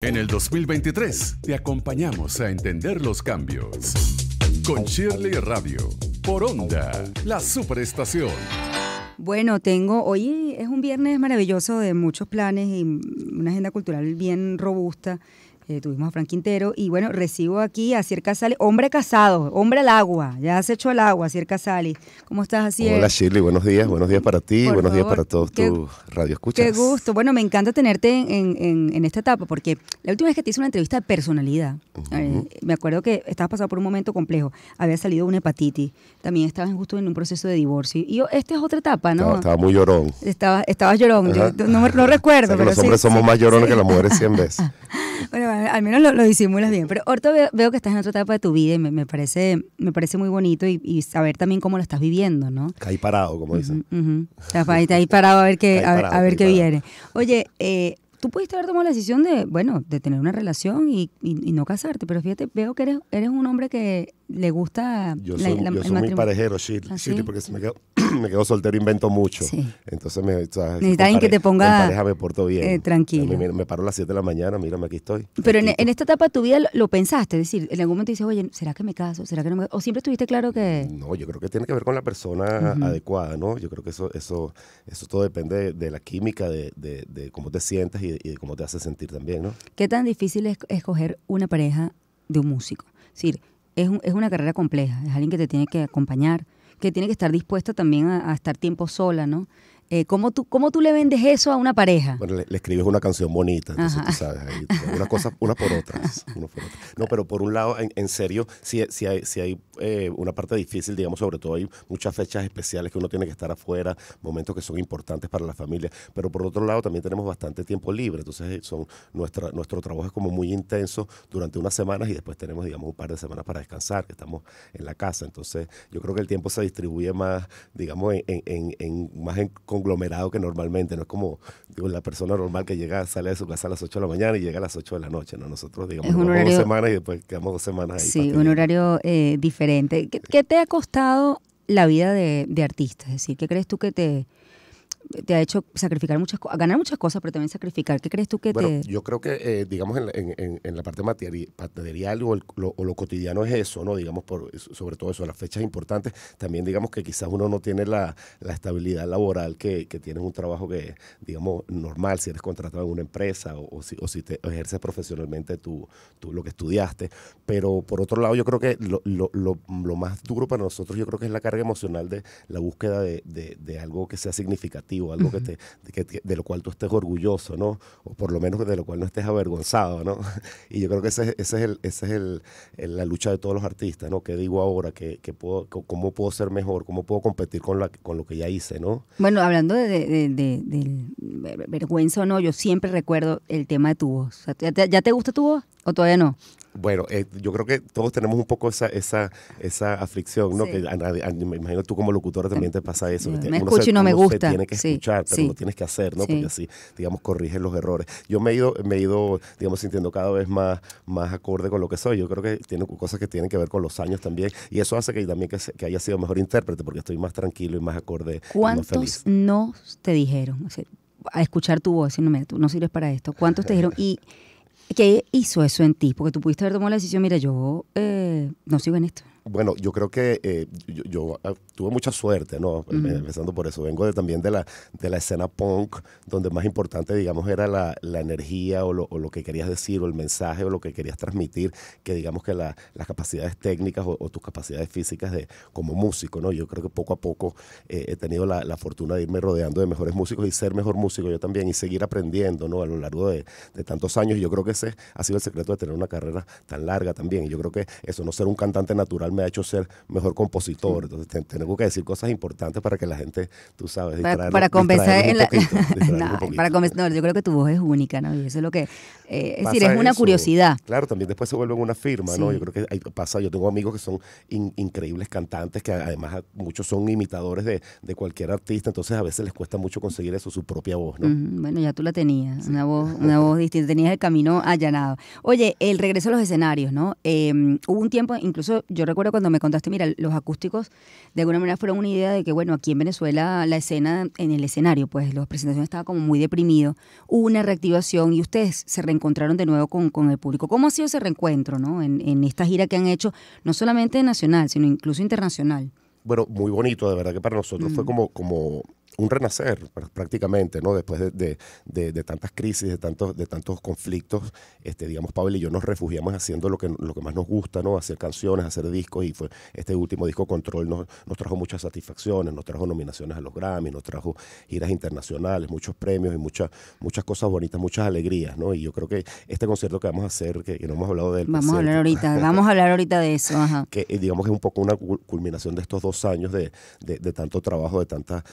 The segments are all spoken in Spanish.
En el 2023 te acompañamos a entender los cambios. Con Shirley Radio, por Onda, la superestación. Bueno, tengo, hoy es un viernes maravilloso de muchos planes y una agenda cultural bien robusta. Eh, tuvimos a Frank Quintero y bueno, recibo aquí a Cier Sali, hombre casado, hombre al agua, ya has hecho al agua, Cier Sali. ¿Cómo estás, haciendo? Hola, Shirley, buenos días, buenos días para ti, buenos días para todos tus tus radioescuchas. Qué gusto, bueno, me encanta tenerte en, esta etapa porque la última vez que te hice una entrevista de personalidad, eh, me acuerdo que estabas pasando por un momento complejo, había salido una hepatitis, también estabas justo en un proceso de divorcio y esta es otra etapa, ¿no? Estaba, muy llorón. Estabas estaba llorón, no, no, recuerdo. los hombres somos más llorones que las mujeres 100 veces. bueno, al menos lo, lo, disimulas bien. Pero ahorita veo, que estás en otra etapa de tu vida y me, parece, me parece muy bonito y, saber también cómo lo estás viviendo, ¿no? Caí parado, como dicen. ahí, parado a ver qué, a, ver qué viene. Oye, eh, tú pudiste haber tomado la decisión de, bueno, de tener una relación y, no casarte, pero fíjate, veo que eres, eres un hombre que le gusta yo soy, muy parejero, Shirley, ¿Ah, sí? porque se me quedó me quedo soltero, invento mucho. Entonces me. O alguien que te ponga. me porto bien. Eh, tranquilo. Me, paro a las 7 de la mañana, mírame, aquí estoy. Pero en, esta etapa de tu vida lo, pensaste, es decir, en algún momento dices, oye, ¿será que me caso? ¿Será que ¿O siempre estuviste claro que.? No, yo creo que tiene que ver con la persona adecuada, ¿no? Yo creo que eso, eso, eso todo depende de, la química, de, de, cómo te sientes y, de, cómo te hace sentir también, ¿no? ¿Qué tan difícil es escoger una pareja de un músico? Es decir, es, es una carrera compleja, es alguien que te tiene que acompañar que tiene que estar dispuesta también a, estar tiempo sola, ¿no? Eh, ¿cómo, tú, ¿Cómo tú le vendes eso a una pareja? Bueno, le, escribes una canción bonita, entonces tú sabes, ahí, una cosa, una por otra. No, pero por un lado, en, serio, si, si hay, si hay eh, una parte difícil, digamos, sobre todo hay muchas fechas especiales que uno tiene que estar afuera, momentos que son importantes para la familia, pero por otro lado también tenemos bastante tiempo libre, entonces eh, son nuestra, nuestro trabajo es como muy intenso durante unas semanas y después tenemos, digamos, un par de semanas para descansar, que estamos en la casa, entonces yo creo que el tiempo se distribuye más, digamos, en, en, más en conglomerado que normalmente, no es como digo, la persona normal que llega, sale de su casa a las 8 de la mañana y llega a las 8 de la noche, ¿no? Nosotros, digamos, dos semanas y después quedamos dos semanas Sí, un horario eh, diferente. ¿Qué, te ha costado la vida de, de artista? Es decir, ¿qué crees tú que te, te ha hecho sacrificar muchas cosas, ganar muchas cosas, pero también sacrificar. ¿Qué crees tú que te...? Yo creo que, eh, digamos, en, la parte material o, lo, lo, cotidiano es eso, ¿no? Digamos, por, sobre todo eso, las fechas importantes. También, digamos, que quizás uno no tiene la, estabilidad laboral que, que tienes un trabajo que, digamos, normal, si eres contratado en una empresa o, si, si te ejerces profesionalmente tu lo que estudiaste. Pero, por otro lado, yo creo que lo, más duro para nosotros, yo creo que es la carga emocional de la búsqueda de algo que sea significativo o algo que te, de lo cual tú estés orgulloso, ¿no? O por lo menos de lo cual no estés avergonzado, ¿no? Y yo creo que esa es, ese es, el, ese es la lucha de todos los artistas, ¿no? ¿Qué digo ahora? puedo, ¿Cómo puedo ser mejor? ¿Cómo puedo competir con, la, con lo que ya hice, ¿no? Bueno, hablando de, vergüenza o no, yo siempre recuerdo el tema de tu voz. ¿Ya te gusta tu voz? ¿O todavía no? Bueno, eh, yo creo que todos tenemos un poco esa, esa, aflicción, ¿no? Que me imagino tú como locutora también te pasa eso. Me escucho y no me gusta. Tienes que pero lo tienes que hacer, ¿no? Porque así, digamos, corriges los errores. Yo me he ido, me he ido, digamos, sintiendo cada vez más, más acorde con lo que soy. Yo creo que tiene cosas que tienen que ver con los años también. Y eso hace que también que, haya sido mejor intérprete, porque estoy más tranquilo y más acorde. ¿Cuántos no te dijeron? a escuchar tu voz, no, tú no sirves para esto. ¿Cuántos te dijeron? Y ¿Qué hizo eso en ti? Porque tú pudiste haber tomado la decisión, mira, yo eh, no sigo en esto. Bueno, yo creo que eh, yo, ah, tuve mucha suerte, ¿no? Em, empezando por eso. Vengo también de la, de la escena punk, donde más importante, digamos, era la, energía o lo, que querías decir o el mensaje o lo que querías transmitir, que digamos que las capacidades técnicas o, tus capacidades físicas de, como músico, ¿no? Yo creo que poco a poco eh, he tenido la, fortuna de irme rodeando de mejores músicos y ser mejor músico yo también y seguir aprendiendo, ¿no? A lo largo de, de tantos años. Y yo creo que ese ha sido el secreto de tener una carrera tan larga también. Y yo creo que eso, no ser un cantante natural me ha hecho ser mejor compositor. Entonces tenemos tengo que decir cosas importantes para que la gente, tú sabes, para, convencer para yo creo que tu voz es única, ¿no? Y eso es lo que... Eh, es decir, es una curiosidad. Claro, también después se vuelve una firma, ¿no? Yo creo que pasa, yo tengo amigos que son increíbles cantantes, que además muchos son imitadores de, de, cualquier artista, entonces a veces les cuesta mucho conseguir eso, su propia voz, ¿no? Bueno, ya tú la tenías, una voz una voz distinta, tenías el camino allanado. Oye, el regreso a los escenarios, ¿no? Eh, hubo un tiempo, incluso yo recuerdo cuando me contaste, mira, los acústicos de alguna manera fueron una idea de que, bueno, aquí en Venezuela la escena, en el escenario, pues las presentaciones estaba como muy deprimido, hubo una reactivación y ustedes se reencontraron de nuevo con, el público. ¿Cómo ha sido ese reencuentro, no? En, esta gira que han hecho, no solamente nacional, sino incluso internacional. Bueno, muy bonito, de verdad que para nosotros fue mm. como, como un renacer prácticamente, ¿no? Después de, tantas crisis, de tantos, de tantos conflictos, este, digamos, Pablo y yo nos refugiamos haciendo lo que, más nos gusta, ¿no? Hacer canciones, hacer discos y fue este último disco Control nos, trajo muchas satisfacciones, nos trajo nominaciones a los Grammys, nos trajo giras internacionales, muchos premios y muchas, muchas cosas bonitas, muchas alegrías, ¿no? Y yo creo que este concierto que vamos a hacer, que, no hemos hablado del Vamos a hablar ahorita, vamos a hablar ahorita de eso, Que eh, digamos que es un poco una culminación de estos dos años de, tanto trabajo, de tantas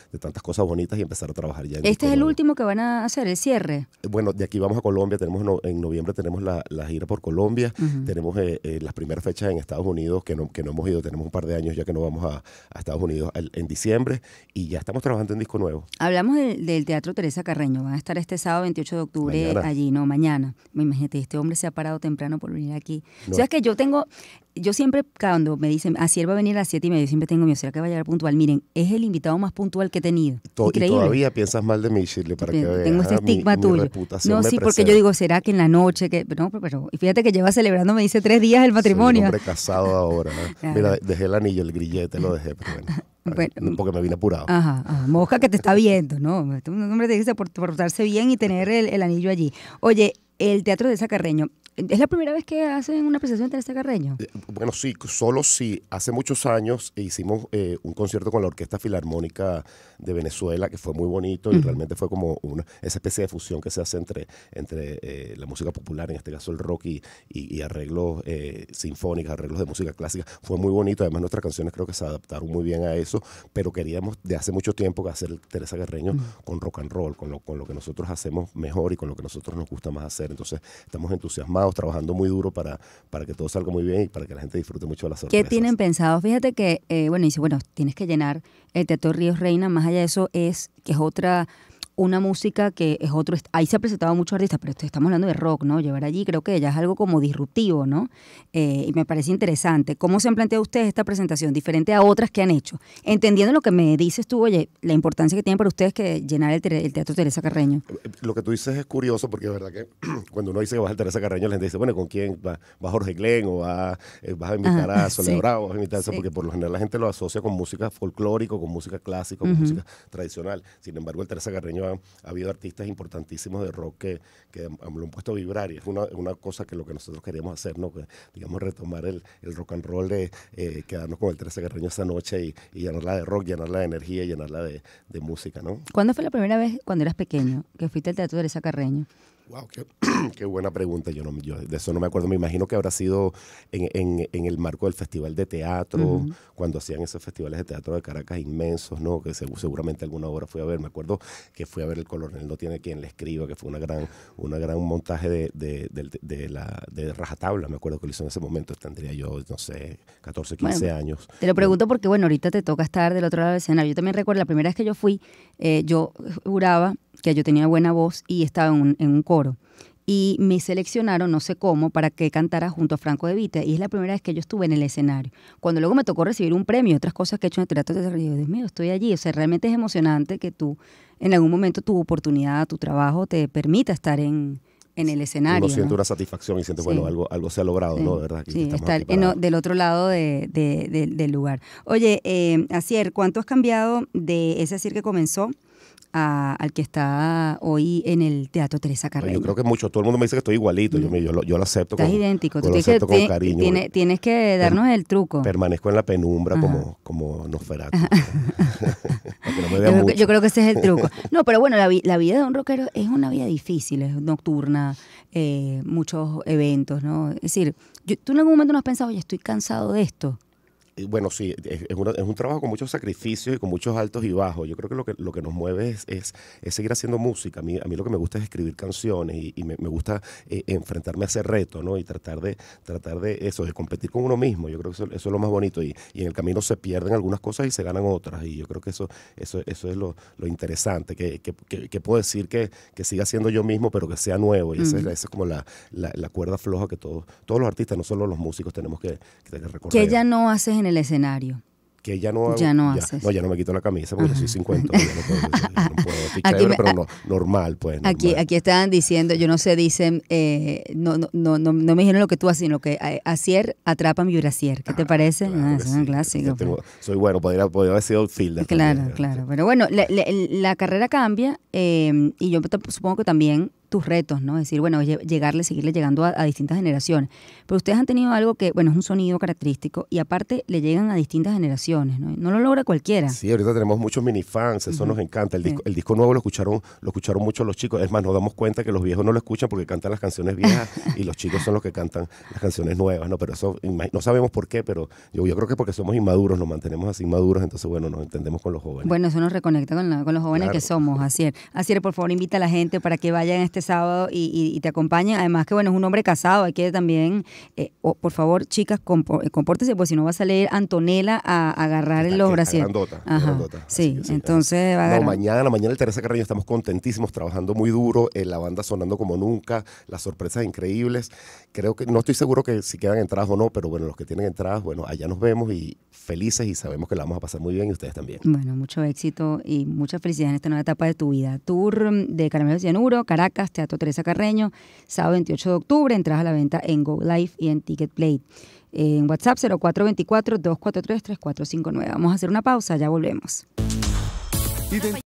cosas bonitas y empezar a trabajar ya. este es el último que van a hacer, el cierre. Eh, bueno, de aquí vamos a Colombia, tenemos en noviembre tenemos la, gira por Colombia, tenemos eh, eh, las primeras fechas en Estados Unidos que no, hemos ido, tenemos un par de años ya que no vamos a, Estados Unidos en diciembre y ya estamos trabajando en disco nuevo. Hablamos del Teatro Teresa Carreño, van a estar este sábado 28 de octubre allí, no, mañana. Me imagínate, este hombre se ha parado temprano por venir aquí. O sea, es que yo tengo, yo siempre, cuando me dicen, a él va a venir a las 7 y media, siempre tengo mi ¿será que va a llegar puntual? Miren, es el invitado más puntual que he tenido. Y todavía piensas mal de mí, Shirley, para que veas. Tengo este estigma tuyo. no, sí, porque yo digo, ¿será que en la noche? Que... No, pero y fíjate que lleva celebrando, me dice, tres días el matrimonio. Soy un hombre casado ahora. Mira, dejé el anillo, el grillete, lo dejé, pero bueno. porque me vine apurado. Ajá, ajá, mosca que te está viendo, ¿no? Un este hombre te dice por portarse bien y tener el, anillo allí. Oye, el Teatro de Sacarreño. ¿Es la primera vez que hacen una presentación de Teresa Carreño? Eh, bueno, sí, solo sí. Hace muchos años eh, hicimos eh, un concierto con la Orquesta Filarmónica de Venezuela, que fue muy bonito y realmente fue como una, esa especie de fusión que se hace entre, entre la música popular, en este caso el rock, y, arreglos sinfónicos, arreglos de música clásica. Fue muy bonito. Además, nuestras canciones creo que se adaptaron muy bien a eso, pero queríamos de hace mucho tiempo hacer Teresa Carreño con rock and roll, con lo, con lo que nosotros hacemos mejor y con lo que nosotros nos gusta más hacer entonces, estamos entusiasmados, trabajando muy duro para, para que todo salga muy bien y para que la gente disfrute mucho de la sorpresas. ¿Qué tienen pensado? Fíjate que, eh, bueno, dice, bueno, tienes que llenar el eh, Teatro Ríos Reina, más allá de eso es que es otra una música que es otro, ahí se ha presentado muchos artistas, pero estamos hablando de rock, ¿no? Llevar allí creo que ya es algo como disruptivo, ¿no? Eh, y me parece interesante. ¿Cómo se han planteado ustedes esta presentación, diferente a otras que han hecho? Entendiendo lo que me dices tú, oye, la importancia que tiene para ustedes que llenar el, Teatro Teresa Carreño. Lo que tú dices es curioso porque es verdad que cuando uno dice que vas al Teresa Carreño, la gente dice, bueno, ¿con quién va, va Jorge Glenn o va, eh, a invitar a Soledad Bravo? a invitar Porque por lo general la gente lo asocia con música folclórico, con música clásica, con música tradicional. Sin embargo, el Teresa Carreño ha habido artistas importantísimos de rock que, lo han puesto a vibrar y es una, cosa que lo que nosotros queríamos hacer, ¿no? digamos, retomar el, rock and roll de eh, quedarnos con el Teresa Carreño esa noche y, llenarla de rock, llenarla de energía, llenarla de, música, ¿no? ¿Cuándo fue la primera vez, cuando eras pequeño, que fuiste al Teatro de Teresa Carreño? Wow, qué, buena pregunta. Yo, no, yo de eso no me acuerdo. Me imagino que habrá sido en, el marco del Festival de Teatro, cuando hacían esos festivales de teatro de Caracas inmensos, ¿no? Que seguramente alguna obra fui a ver. Me acuerdo que fui a ver El Coronel No Tiene Quien Le Escriba, que fue una gran, una gran montaje de, la, de rajatabla. Me acuerdo que lo hizo en ese momento. Tendría yo, no sé, 14, 15 años. Te lo pregunto porque, bueno, ahorita te toca estar del otro lado del escenario. Yo también recuerdo la primera vez que yo fui, eh, yo juraba que yo tenía buena voz y estaba en un, coro y me seleccionaron, no sé cómo, para que cantara junto a Franco De Vita. Y es la primera vez que yo estuve en el escenario. Cuando luego me tocó recibir un premio y otras cosas que he hecho en el teatro, desarrollo Dios mío, estoy allí. O sea, realmente es emocionante que tú, en algún momento, tu oportunidad, tu trabajo, te permita estar en, en el escenario. Uno siente una satisfacción y siente, bueno, algo, algo se ha logrado, ¿no? ¿Verdad? sí, estar del otro lado del lugar. Oye, eh, ¿cuánto has cambiado de ese Asier que comenzó al que está hoy en el Teatro Teresa Carreño. Yo creo que mucho, todo el mundo me dice que estoy igualito, yo, lo acepto. con, idéntico, tienes, que, darnos el truco. Permanezco en la penumbra como, como Nosferatu. yo, creo que ese es el truco. No, pero bueno, la, vida de un rockero es una vida difícil, es nocturna, eh, muchos eventos, ¿no? Es decir, tú en algún momento no has pensado, oye, estoy cansado de esto bueno, sí, es, es, un trabajo con muchos sacrificios y con muchos altos y bajos. Yo creo que lo que, lo que nos mueve es, es, seguir haciendo música. A mí, a mí lo que me gusta es escribir canciones y, me, gusta eh, enfrentarme a ese reto, ¿no? Y tratar de, tratar de eso, de competir con uno mismo. Yo creo que eso, es lo más bonito. Y, en el camino se pierden algunas cosas y se ganan otras. Y yo creo que eso, eso, eso es lo, interesante, que, que, puedo decir que, siga siendo yo mismo, pero que sea nuevo. Y esa, es como la, la, cuerda floja que todos, todos los artistas, no solo los músicos, tenemos que, que recordar Que ella no hace en el escenario que ya no ya no, ya, haces. no ya no me quito la camisa porque soy 50 no puedo, pero normal pues aquí aquí estaban diciendo yo no sé dicen eh, no, no, no, no, me dijeron lo que tú haces sino que eh, acier atrapa mi vibracier. ¿qué te ah, parece? Ah, es un clásico pues. soy bueno podría, podría, haber sido fielder claro claro pero bueno la, carrera cambia eh, y yo supongo que también retos, ¿no? Es decir, bueno, llegarle, seguirle llegando a, distintas generaciones. Pero ustedes han tenido algo que, bueno, es un sonido característico y aparte le llegan a distintas generaciones, ¿no? No lo logra cualquiera. Sí, ahorita tenemos muchos mini fans eso nos encanta. El, disco, el disco nuevo lo escucharon, lo escucharon mucho los chicos. Es más, nos damos cuenta que los viejos no lo escuchan porque cantan las canciones viejas y los chicos son los que cantan las canciones nuevas, ¿no? Pero eso, no sabemos por qué, pero yo, yo creo que porque somos inmaduros, nos mantenemos así inmaduros, entonces, bueno, nos entendemos con los jóvenes. Bueno, eso nos reconecta con, los jóvenes que somos, Así es. Así es, por favor, invita a la gente para que vayan a este sábado y, te acompaña Además que, bueno, es un hombre casado, hay que también, eh, por favor, chicas, eh, compórtese, pues si no va a salir Antonella a, agarrar los brasileños. Sí, entonces va a mañana, mañana el Teresa Carreño estamos contentísimos, trabajando muy duro, eh, la banda sonando como nunca, las sorpresas increíbles. Creo que, no estoy seguro que si quedan entradas o no, pero bueno, los que tienen entradas, bueno, allá nos vemos y felices y sabemos que la vamos a pasar muy bien y ustedes también. Bueno, mucho éxito y mucha felicidad en esta nueva etapa de tu vida. Tour de Caramelo Cianuro, Caracas, Teatro Teresa Carreño, sábado 28 de octubre, entras a la venta en Go Live y en Ticketplay. En WhatsApp 0424-243-3459. Vamos a hacer una pausa, ya volvemos.